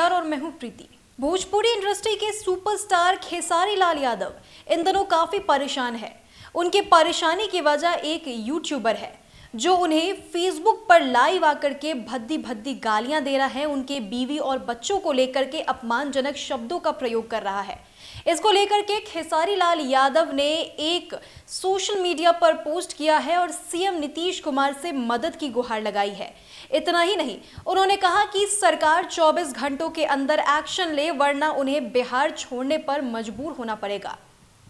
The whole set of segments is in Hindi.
एनटीआर और मैं हूं प्रीति भोजपुरी इंडस्ट्री के सुपरस्टार खेसारी लाल यादव इन दिनों काफी परेशान है उनके परेशानी की वजह एक यूट्यूबर है जो उन्हें फेसबुक पर लाइव आकर के भद्दी भद्दी गालियां दे रहा है उनके बीवी और बच्चों को लेकर के अपमानजनक शब्दों का प्रयोग कर रहा है इसको लेकर के खेसारी लाल यादव ने एक सोशल मीडिया पर पोस्ट किया है और सीएम नीतीश कुमार से मदद की गुहार लगाई है इतना ही नहीं उन्होंने कहा कि सरकार 24 घंटों के अंदर एक्शन ले वरना उन्हें बिहार छोड़ने पर मजबूर होना पड़ेगा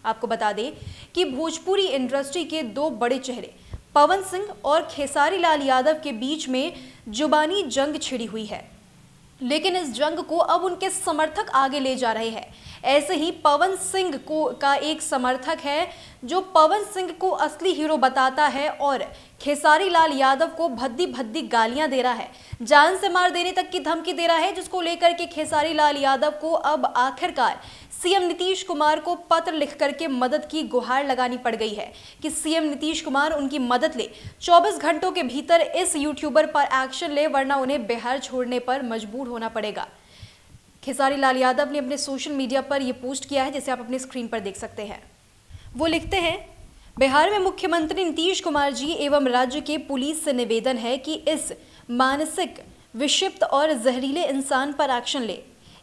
आपको बता दें कि भोजपुरी इंडस्ट्री के दो बड़े चेहरे पवन सिंह और खेसारी लाल यादव के बीच में जुबानी जंग छिड़ी हुई है लेकिन इस जंग को अब उनके समर्थक आगे ले जा रहे हैं ऐसे ही पवन सिंह को का एक समर्थक है जो पवन सिंह को असली हीरो बताता है और खेसारी लाल यादव को भद्दी भद्दी गालियां दे रहा है जान से मार देने तक की धमकी दे रहा है जिसको लेकर के खेसारी लाल यादव को अब आखिरकार सीएम नीतीश कुमार को पत्र लिख करके मदद की गुहार लगानी पड़ गई है कि सीएम नीतीश कुमार उनकी मदद ले 24 घंटों के भीतर इस यूट्यूबर पर एक्शन ले वरना उन्हें बिहार छोड़ने पर मजबूर होना पड़ेगा खेसारी लाल यादव ने अपने सोशल मीडिया पर यह पोस्ट किया है जिसे आप अपने स्क्रीन पर देख सकते हैं वो लिखते हैं बिहार में मुख्यमंत्री नीतीश कुमार जी एवं राज्य के पुलिस से निवेदन है कि इस मानसिक विषिप्त और जहरीले इंसान पर एक्शन ले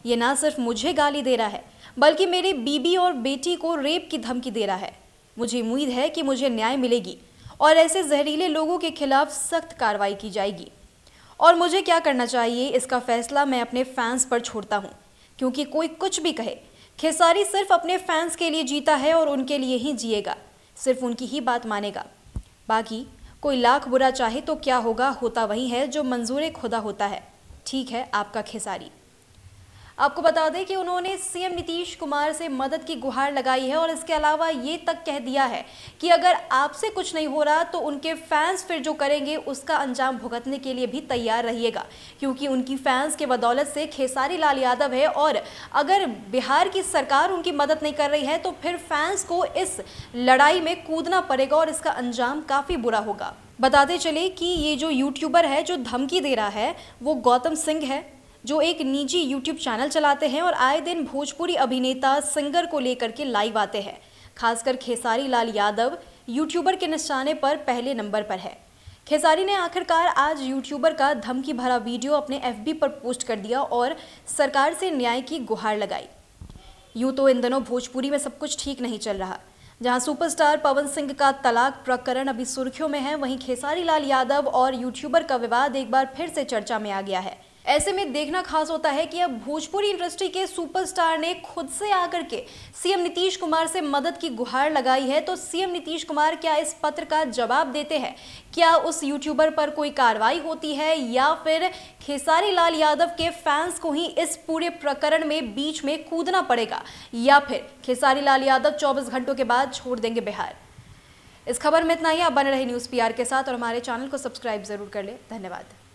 ये ना सिर्फ मुझे गाली दे रहा है बल्कि मेरे बीबी और बेटी को रेप की धमकी दे रहा है मुझे उम्मीद है कि मुझे न्याय मिलेगी और ऐसे जहरीले लोगों के खिलाफ सख्त कार्रवाई की जाएगी और मुझे क्या करना चाहिए इसका फैसला मैं अपने फैंस पर छोड़ता हूँ क्योंकि कोई कुछ भी कहे खेसारी सिर्फ अपने फैंस के लिए जीता है और उनके लिए ही जिएगा सिर्फ उनकी ही बात मानेगा बाकी कोई लाख बुरा चाहे तो क्या होगा होता वही है जो मंजूर खुदा होता है ठीक है आपका खेसारी आपको बता दें कि उन्होंने सीएम नीतीश कुमार से मदद की गुहार लगाई है और इसके अलावा ये तक कह दिया है कि अगर आपसे कुछ नहीं हो रहा तो उनके फैंस फिर जो करेंगे उसका अंजाम भुगतने के लिए भी तैयार रहिएगा क्योंकि उनकी फैंस के बदौलत से खेसारी लाल यादव है और अगर बिहार की सरकार उनकी मदद नहीं कर रही है तो फिर फैंस को इस लड़ाई में कूदना पड़ेगा और इसका अंजाम काफ़ी बुरा होगा बताते चले कि ये जो यूट्यूबर है जो धमकी दे रहा है वो गौतम सिंह है जो एक निजी यूट्यूब चैनल चलाते हैं और आए दिन भोजपुरी अभिनेता सिंगर को लेकर के लाइव आते हैं खासकर खेसारी लाल यादव यूट्यूबर के निशाने पर पहले नंबर पर है खेसारी ने आखिरकार आज यूट्यूबर का धमकी भरा वीडियो अपने एफबी पर पोस्ट कर दिया और सरकार से न्याय की गुहार लगाई यूं तो इन दिनों भोजपुरी में सब कुछ ठीक नहीं चल रहा जहां सुपरस्टार पवन सिंह का तलाक प्रकरण अभी सुर्खियों में है वहीं खेसारी लाल यादव और यूट्यूबर का विवाद एक बार फिर से चर्चा में आ गया है ऐसे में देखना खास होता है कि अब भोजपुरी इंडस्ट्री के सुपरस्टार ने खुद से आकर के सीएम नीतीश कुमार से मदद की गुहार लगाई है तो सीएम नीतीश कुमार क्या इस पत्र का जवाब देते हैं क्या उस यूट्यूबर पर कोई कार्रवाई होती है या फिर खेसारी लाल यादव के फैंस को ही इस पूरे प्रकरण में बीच में कूदना पड़ेगा या फिर खेसारी लाल यादव चौबीस घंटों के बाद छोड़ देंगे बिहार इस खबर में इतना ही आप बने रहे न्यूज़ पीआर के साथ और हमारे चैनल को सब्सक्राइब जरूर कर ले धन्यवाद